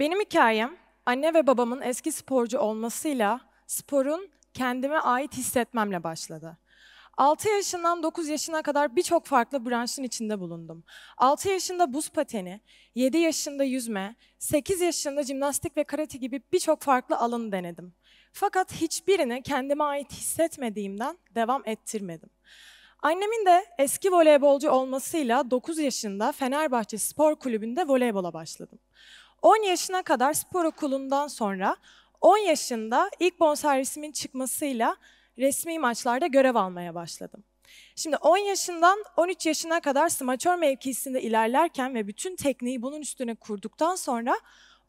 Benim hikayem anne ve babamın eski sporcu olmasıyla sporun kendime ait hissetmemle başladı. 6 yaşından 9 yaşına kadar birçok farklı branşın içinde bulundum. 6 yaşında buz pateni, 7 yaşında yüzme, 8 yaşında jimnastik ve karate gibi birçok farklı alanı denedim. Fakat hiçbirini kendime ait hissetmediğimden devam ettirmedim. Annemin de eski voleybolcu olmasıyla 9 yaşında Fenerbahçe Spor Kulübü'nde voleybola başladım. 10 yaşına kadar spor okulundan sonra 10 yaşında ilk bonservisimin çıkmasıyla resmi maçlarda görev almaya başladım. Şimdi 10 yaşından 13 yaşına kadar smaçör mevkisinde ilerlerken ve bütün tekniği bunun üstüne kurduktan sonra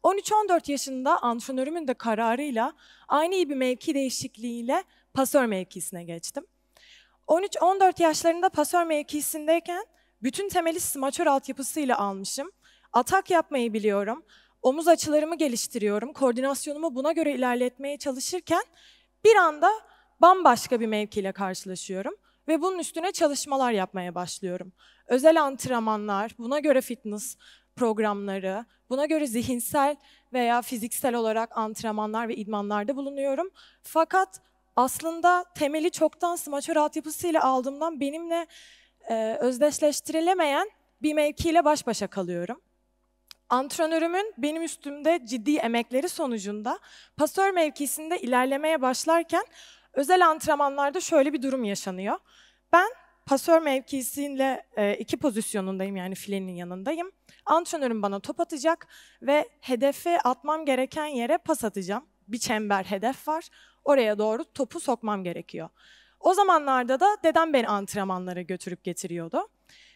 13-14 yaşında antrenörümün de kararıyla aynı bir mevki değişikliğiyle pasör mevkisine geçtim. 13-14 yaşlarında pasör mevkisindeyken bütün temeli smaçör altyapısıyla almışım. Atak yapmayı biliyorum. Omuz açılarımı geliştiriyorum. Koordinasyonumu buna göre ilerletmeye çalışırken bir anda bambaşka bir mevkiyle karşılaşıyorum ve bunun üstüne çalışmalar yapmaya başlıyorum. Özel antrenmanlar, buna göre fitness programları, buna göre zihinsel veya fiziksel olarak antrenmanlar ve idmanlarda bulunuyorum. Fakat aslında temeli çoktan smaçör altyapısıyla aldığımdan benimle e, özdeşleştirilemeyen bir mevkiyle baş başa kalıyorum. Antrenörümün benim üstümde ciddi emekleri sonucunda pasör mevkisinde ilerlemeye başlarken özel antrenmanlarda şöyle bir durum yaşanıyor. Ben pasör mevkisiyle e, iki pozisyonundayım yani filenin yanındayım. Antrenörüm bana top atacak ve hedefe atmam gereken yere pas atacağım. Bir çember hedef var. Oraya doğru topu sokmam gerekiyor. O zamanlarda da dedem beni antrenmanlara götürüp getiriyordu.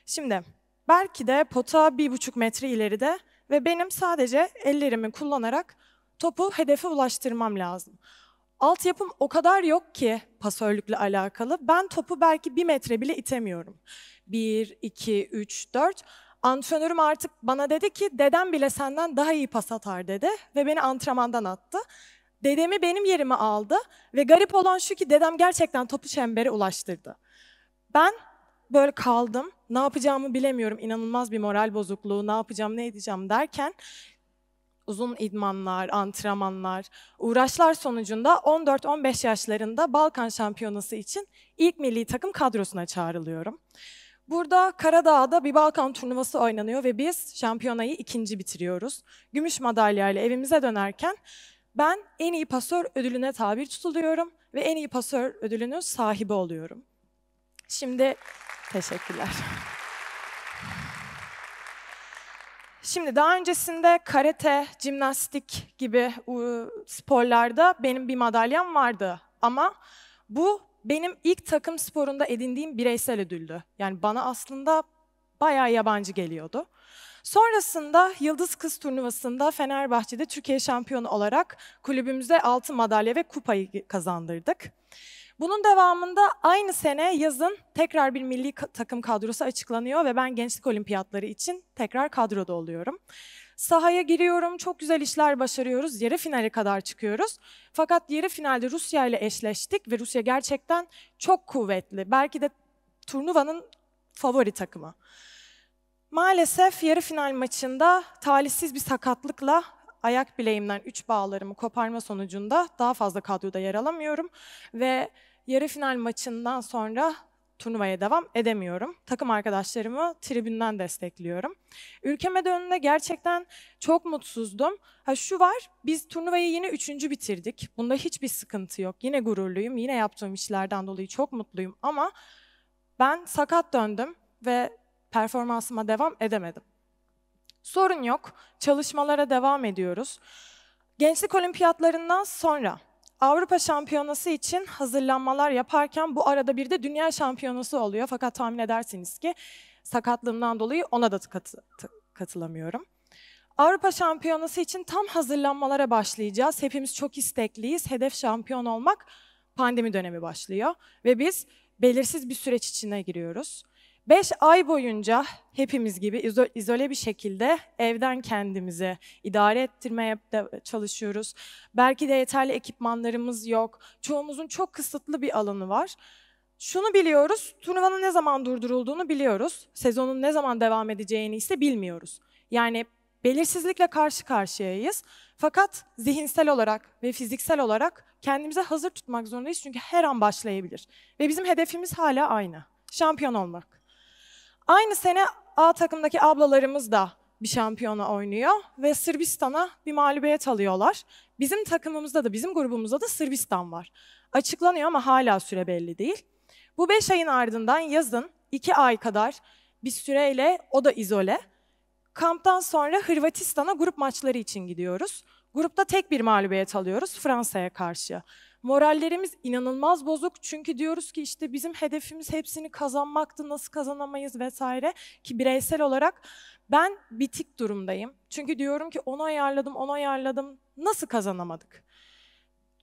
Şimdi belki de pota bir buçuk metre ileride ve benim sadece ellerimi kullanarak topu hedefe ulaştırmam lazım. Altyapım o kadar yok ki pasörlükle alakalı. Ben topu belki bir metre bile itemiyorum. Bir, iki, üç, dört. Antrenörüm artık bana dedi ki dedem bile senden daha iyi pas atar dedi ve beni antrenmandan attı. Dedemi benim yerime aldı ve garip olan şu ki dedem gerçekten topu çembere ulaştırdı. Ben böyle kaldım ne yapacağımı bilemiyorum. İnanılmaz bir moral bozukluğu. Ne yapacağım, ne edeceğim derken uzun idmanlar, antrenmanlar, uğraşlar sonucunda 14-15 yaşlarında Balkan Şampiyonası için ilk milli takım kadrosuna çağrılıyorum. Burada Karadağ'da bir Balkan turnuvası oynanıyor ve biz şampiyonayı ikinci bitiriyoruz. Gümüş madalyayla evimize dönerken ben en iyi pasör ödülüne tabir tutuluyorum ve en iyi pasör ödülünün sahibi oluyorum. Şimdi teşekkürler. Şimdi daha öncesinde karate, jimnastik gibi sporlarda benim bir madalyam vardı. Ama bu benim ilk takım sporunda edindiğim bireysel ödüldü. Yani bana aslında bayağı yabancı geliyordu. Sonrasında Yıldız Kız Turnuvası'nda Fenerbahçe'de Türkiye şampiyonu olarak kulübümüze altın madalya ve kupayı kazandırdık. Bunun devamında aynı sene yazın tekrar bir milli takım kadrosu açıklanıyor ve ben gençlik olimpiyatları için tekrar kadroda oluyorum. Sahaya giriyorum, çok güzel işler başarıyoruz, yarı finale kadar çıkıyoruz. Fakat yarı finalde Rusya ile eşleştik ve Rusya gerçekten çok kuvvetli. Belki de turnuvanın favori takımı. Maalesef yarı final maçında talihsiz bir sakatlıkla ayak bileğimden üç bağlarımı koparma sonucunda daha fazla kadroda yer alamıyorum ve yarı final maçından sonra turnuvaya devam edemiyorum. Takım arkadaşlarımı tribünden destekliyorum. Ülkeme dönünde gerçekten çok mutsuzdum. Ha şu var, biz turnuvayı yine üçüncü bitirdik. Bunda hiçbir sıkıntı yok. Yine gururluyum, yine yaptığım işlerden dolayı çok mutluyum ama ben sakat döndüm ve performansıma devam edemedim. Sorun yok, çalışmalara devam ediyoruz. Gençlik olimpiyatlarından sonra Avrupa Şampiyonası için hazırlanmalar yaparken bu arada bir de Dünya Şampiyonası oluyor. Fakat tahmin edersiniz ki sakatlığımdan dolayı ona da kat katılamıyorum. Avrupa Şampiyonası için tam hazırlanmalara başlayacağız. Hepimiz çok istekliyiz. Hedef şampiyon olmak pandemi dönemi başlıyor ve biz belirsiz bir süreç içine giriyoruz. Beş ay boyunca hepimiz gibi izole bir şekilde evden kendimizi idare ettirmeye çalışıyoruz. Belki de yeterli ekipmanlarımız yok. Çoğumuzun çok kısıtlı bir alanı var. Şunu biliyoruz, turnuvanın ne zaman durdurulduğunu biliyoruz. Sezonun ne zaman devam edeceğini ise bilmiyoruz. Yani belirsizlikle karşı karşıyayız. Fakat zihinsel olarak ve fiziksel olarak kendimize hazır tutmak zorundayız çünkü her an başlayabilir. Ve bizim hedefimiz hala aynı. Şampiyon olmak. Aynı sene A takımdaki ablalarımız da bir şampiyona oynuyor ve Sırbistan'a bir mağlubiyet alıyorlar. Bizim takımımızda da bizim grubumuzda da Sırbistan var. Açıklanıyor ama hala süre belli değil. Bu beş ayın ardından yazın iki ay kadar bir süreyle o da izole. Kamptan sonra Hırvatistan'a grup maçları için gidiyoruz. Grupta tek bir mağlubiyet alıyoruz Fransa'ya karşı. Morallerimiz inanılmaz bozuk çünkü diyoruz ki işte bizim hedefimiz hepsini kazanmaktı, nasıl kazanamayız vesaire ki bireysel olarak ben bitik durumdayım. Çünkü diyorum ki onu ayarladım, onu ayarladım, nasıl kazanamadık?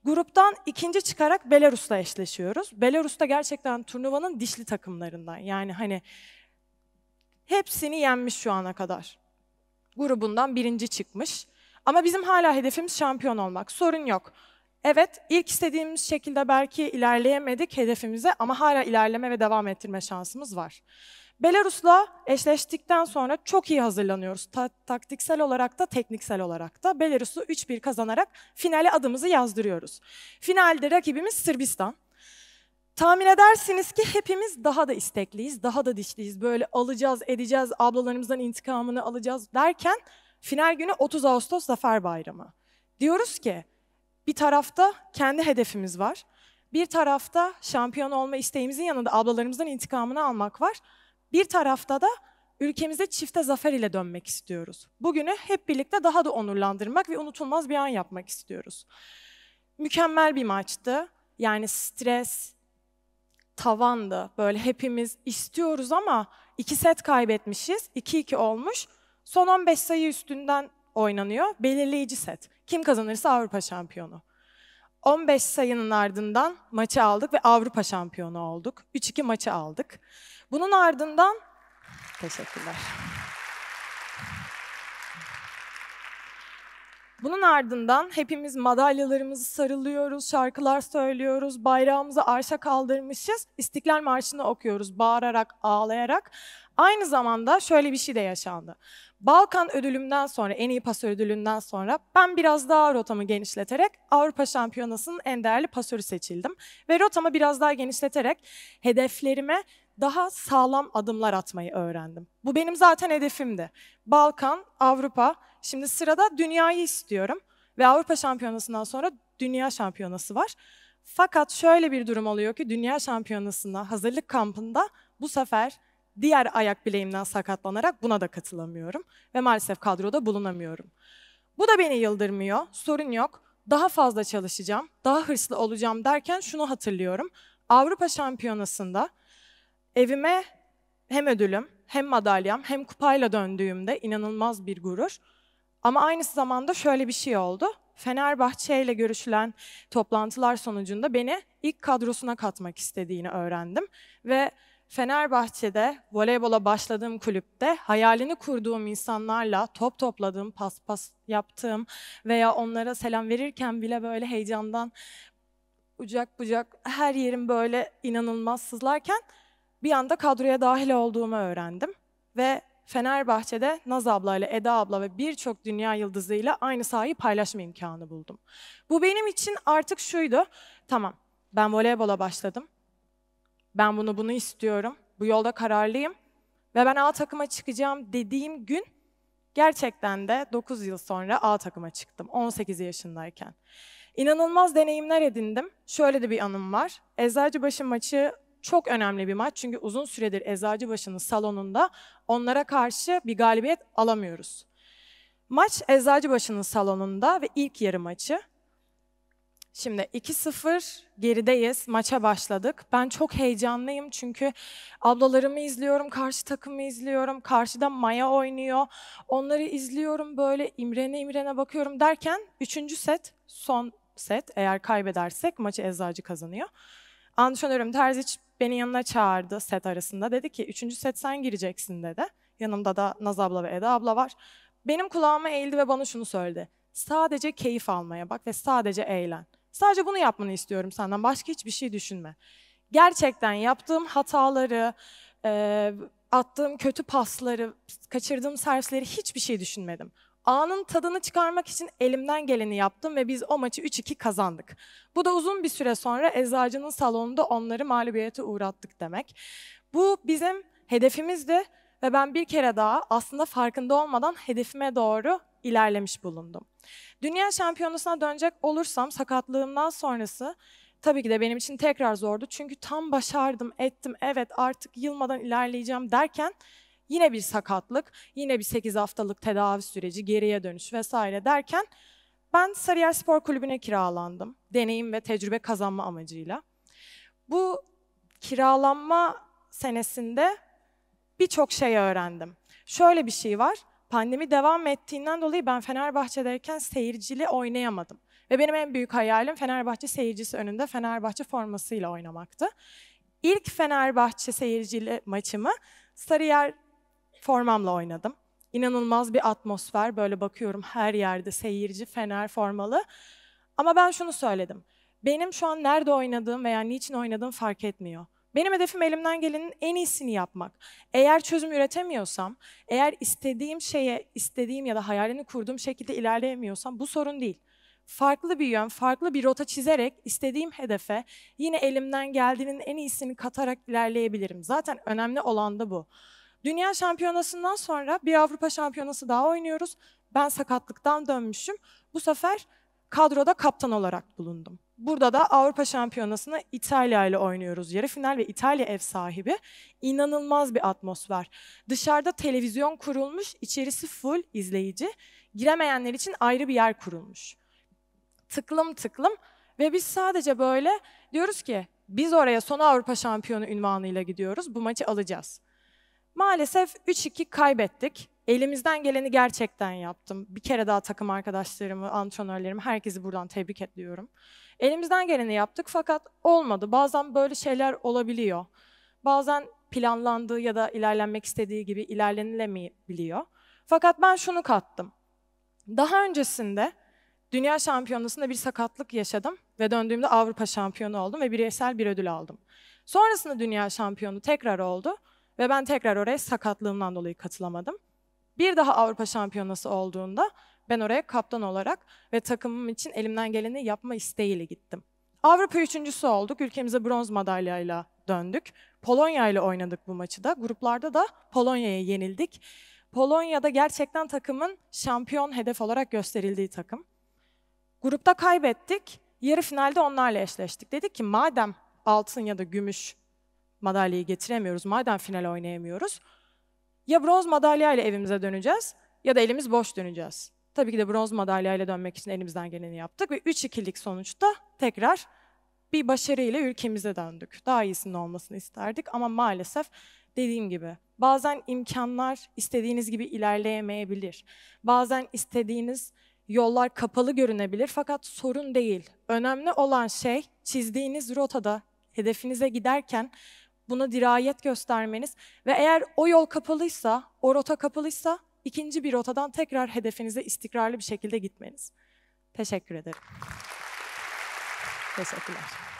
Gruptan ikinci çıkarak Belarus'la eşleşiyoruz. Belarus da gerçekten turnuvanın dişli takımlarından. Yani hani hepsini yenmiş şu ana kadar. Grubundan birinci çıkmış. Ama bizim hala hedefimiz şampiyon olmak. Sorun yok. Evet, ilk istediğimiz şekilde belki ilerleyemedik hedefimize ama hala ilerleme ve devam ettirme şansımız var. Belarus'la eşleştikten sonra çok iyi hazırlanıyoruz. Ta taktiksel olarak da tekniksel olarak da Belarus'u 3-1 kazanarak finale adımızı yazdırıyoruz. Finalde rakibimiz Sırbistan. Tahmin edersiniz ki hepimiz daha da istekliyiz, daha da dişliyiz. Böyle alacağız, edeceğiz, ablalarımızdan intikamını alacağız derken final günü 30 Ağustos Zafer Bayramı. Diyoruz ki bir tarafta kendi hedefimiz var. Bir tarafta şampiyon olma isteğimizin yanında ablalarımızdan intikamını almak var. Bir tarafta da ülkemize çifte zafer ile dönmek istiyoruz. Bugünü hep birlikte daha da onurlandırmak ve unutulmaz bir an yapmak istiyoruz. Mükemmel bir maçtı. Yani stres tavandı. Böyle hepimiz istiyoruz ama iki set kaybetmişiz. 2-2 olmuş. Son 15 sayı üstünden oynanıyor. Belirleyici set. Kim kazanırsa Avrupa şampiyonu. 15 sayının ardından maçı aldık ve Avrupa şampiyonu olduk. 3-2 maçı aldık. Bunun ardından teşekkürler. Bunun ardından hepimiz madalyalarımızı sarılıyoruz, şarkılar söylüyoruz, bayrağımızı arşa kaldırmışız, İstiklal Marşı'nı okuyoruz bağırarak, ağlayarak. Aynı zamanda şöyle bir şey de yaşandı. Balkan ödülümden sonra, en iyi pasör ödülünden sonra ben biraz daha rotamı genişleterek Avrupa Şampiyonası'nın en değerli pasörü seçildim. Ve rotamı biraz daha genişleterek hedeflerime daha sağlam adımlar atmayı öğrendim. Bu benim zaten hedefimdi. Balkan, Avrupa, şimdi sırada dünyayı istiyorum. Ve Avrupa Şampiyonası'ndan sonra Dünya Şampiyonası var. Fakat şöyle bir durum oluyor ki Dünya Şampiyonası'na hazırlık kampında bu sefer diğer ayak bileğimden sakatlanarak buna da katılamıyorum ve maalesef kadroda bulunamıyorum. Bu da beni yıldırmıyor, sorun yok. Daha fazla çalışacağım, daha hırslı olacağım derken şunu hatırlıyorum. Avrupa Şampiyonası'nda evime hem ödülüm, hem madalyam, hem kupayla döndüğümde inanılmaz bir gurur. Ama aynı zamanda şöyle bir şey oldu. Fenerbahçe ile görüşülen toplantılar sonucunda beni ilk kadrosuna katmak istediğini öğrendim ve Fenerbahçe'de voleybola başladığım kulüpte hayalini kurduğum insanlarla top topladığım, paspas yaptığım veya onlara selam verirken bile böyle heyecandan ucak bucak her yerim böyle inanılmaz sızlarken bir anda kadroya dahil olduğumu öğrendim. Ve Fenerbahçe'de Naz abla ile Eda abla ve birçok dünya yıldızıyla aynı sahayı paylaşma imkanı buldum. Bu benim için artık şuydu, tamam ben voleybola başladım ben bunu bunu istiyorum, bu yolda kararlıyım ve ben A takıma çıkacağım dediğim gün gerçekten de 9 yıl sonra A takıma çıktım 18 yaşındayken. İnanılmaz deneyimler edindim. Şöyle de bir anım var. Eczacıbaşı maçı çok önemli bir maç çünkü uzun süredir Eczacıbaşı'nın salonunda onlara karşı bir galibiyet alamıyoruz. Maç Eczacıbaşı'nın salonunda ve ilk yarı maçı. Şimdi 2-0 gerideyiz. Maça başladık. Ben çok heyecanlıyım çünkü ablalarımı izliyorum, karşı takımı izliyorum. Karşıda Maya oynuyor. Onları izliyorum böyle imrene imrene bakıyorum derken 3. set, son set eğer kaybedersek maçı Eczacı kazanıyor. Antrenörüm Terziç beni yanına çağırdı set arasında. Dedi ki 3. set sen gireceksin dedi. Yanımda da Naz abla ve Eda abla var. Benim kulağıma eğildi ve bana şunu söyledi. Sadece keyif almaya bak ve sadece eğlen. Sadece bunu yapmanı istiyorum senden. Başka hiçbir şey düşünme. Gerçekten yaptığım hataları, e, attığım kötü pasları, kaçırdığım servisleri hiçbir şey düşünmedim. Anın tadını çıkarmak için elimden geleni yaptım ve biz o maçı 3-2 kazandık. Bu da uzun bir süre sonra eczacının salonunda onları mağlubiyete uğrattık demek. Bu bizim hedefimizdi ve ben bir kere daha aslında farkında olmadan hedefime doğru ilerlemiş bulundum. Dünya şampiyonasına dönecek olursam sakatlığımdan sonrası tabii ki de benim için tekrar zordu. Çünkü tam başardım, ettim, evet artık yılmadan ilerleyeceğim derken yine bir sakatlık, yine bir 8 haftalık tedavi süreci, geriye dönüş vesaire derken ben Sarıyer Spor Kulübü'ne kiralandım. Deneyim ve tecrübe kazanma amacıyla. Bu kiralanma senesinde birçok şey öğrendim. Şöyle bir şey var. Pandemi devam ettiğinden dolayı ben Fenerbahçe'deyken seyircili oynayamadım. Ve benim en büyük hayalim Fenerbahçe seyircisi önünde Fenerbahçe formasıyla oynamaktı. İlk Fenerbahçe seyircili maçımı Sarıyer formamla oynadım. İnanılmaz bir atmosfer. Böyle bakıyorum her yerde seyirci Fener formalı. Ama ben şunu söyledim. Benim şu an nerede oynadığım veya niçin oynadığım fark etmiyor. Benim hedefim elimden gelenin en iyisini yapmak. Eğer çözüm üretemiyorsam, eğer istediğim şeye, istediğim ya da hayalini kurduğum şekilde ilerleyemiyorsam bu sorun değil. Farklı bir yön, farklı bir rota çizerek istediğim hedefe yine elimden geldiğinin en iyisini katarak ilerleyebilirim. Zaten önemli olan da bu. Dünya şampiyonasından sonra bir Avrupa şampiyonası daha oynuyoruz. Ben sakatlıktan dönmüşüm. Bu sefer kadroda kaptan olarak bulundum. Burada da Avrupa Şampiyonası'na İtalya ile oynuyoruz. Yarı final ve İtalya ev sahibi. İnanılmaz bir atmosfer. Dışarıda televizyon kurulmuş, içerisi full izleyici. Giremeyenler için ayrı bir yer kurulmuş. Tıklım tıklım ve biz sadece böyle diyoruz ki biz oraya son Avrupa Şampiyonu ünvanıyla gidiyoruz. Bu maçı alacağız. Maalesef 3-2 kaybettik. Elimizden geleni gerçekten yaptım. Bir kere daha takım arkadaşlarımı, antrenörlerimi, herkesi buradan tebrik ediyorum. Elimizden geleni yaptık fakat olmadı. Bazen böyle şeyler olabiliyor. Bazen planlandığı ya da ilerlenmek istediği gibi ilerlenilemeyebiliyor. Fakat ben şunu kattım. Daha öncesinde dünya şampiyonasında bir sakatlık yaşadım ve döndüğümde Avrupa şampiyonu oldum ve bireysel bir ödül aldım. Sonrasında dünya şampiyonu tekrar oldu ve ben tekrar oraya sakatlığımdan dolayı katılamadım bir daha Avrupa Şampiyonası olduğunda ben oraya kaptan olarak ve takımım için elimden geleni yapma isteğiyle gittim. Avrupa üçüncüsü olduk. Ülkemize bronz madalyayla döndük. Polonya ile oynadık bu maçı da. Gruplarda da Polonya'ya yenildik. Polonya'da gerçekten takımın şampiyon hedef olarak gösterildiği takım. Grupta kaybettik. Yarı finalde onlarla eşleştik. Dedik ki madem altın ya da gümüş madalyayı getiremiyoruz, madem final oynayamıyoruz, ya bronz madalya ile evimize döneceğiz ya da elimiz boş döneceğiz. Tabii ki de bronz madalya ile dönmek için elimizden geleni yaptık ve 3-2'lik sonuçta tekrar bir başarıyla ülkemize döndük. Daha iyisinin olmasını isterdik ama maalesef dediğim gibi bazen imkanlar istediğiniz gibi ilerleyemeyebilir. Bazen istediğiniz yollar kapalı görünebilir fakat sorun değil. Önemli olan şey çizdiğiniz rotada hedefinize giderken buna dirayet göstermeniz ve eğer o yol kapalıysa, o rota kapalıysa ikinci bir rotadan tekrar hedefinize istikrarlı bir şekilde gitmeniz. Teşekkür ederim. Teşekkürler.